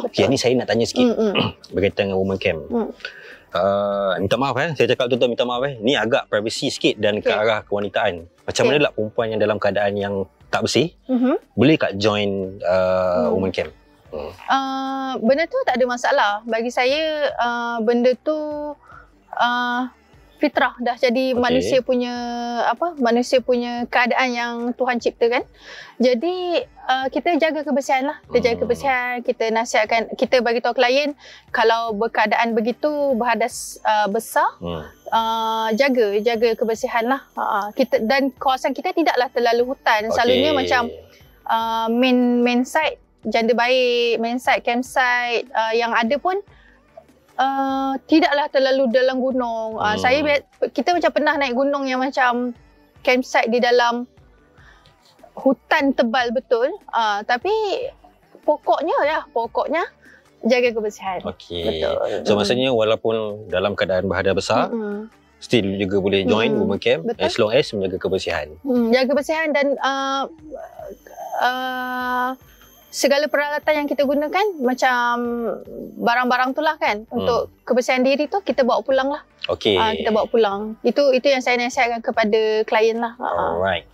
Okey, ni saya nak tanya sikit mm, mm. berkaitan dengan woman camp. Mm. Uh, minta maaf eh, saya cakap tuan-tuan minta maaf eh. Ni agak privacy sikit dan okay. ke arah kewanitaan. Macam okay. mana lah perempuan yang dalam keadaan yang tak bersih, mm-hmm. boleh kat join uh, mm. woman camp? Hmm. Uh, benda tu tak ada masalah. Bagi saya, uh, benda tu uh, fitrah dah jadi okay. manusia punya apa manusia punya keadaan yang Tuhan cipta kan. Jadi uh, kita jaga kebersihan lah. Kita hmm. jaga kebersihan, kita nasihatkan, kita bagi tahu klien kalau berkeadaan begitu berhadas uh, besar hmm. uh, jaga jaga kebersihan lah. Uh, kita dan kawasan kita tidaklah terlalu hutan. Okay. Selalunya macam uh, main main site janda baik, main site campsite uh, yang ada pun Ah, tidaklah terlalu dalam gunung. Uh, hmm. Saya oh. kita macam pernah naik gunung yang macam campsite di dalam hutan tebal betul. Uh, tapi pokoknya ya, pokoknya jaga kebersihan. Okey. Betul. So maksudnya walaupun dalam keadaan bahada besar, hmm. still juga boleh join hmm. woman camp betul. as long as menjaga kebersihan. Hmm, jaga kebersihan dan uh, uh, segala peralatan yang kita gunakan macam barang-barang tu lah kan hmm. untuk kebersihan diri tu kita bawa pulang lah. Okay. Uh, ah, kita bawa pulang. Itu itu yang saya nasihatkan kepada klien lah. Alright.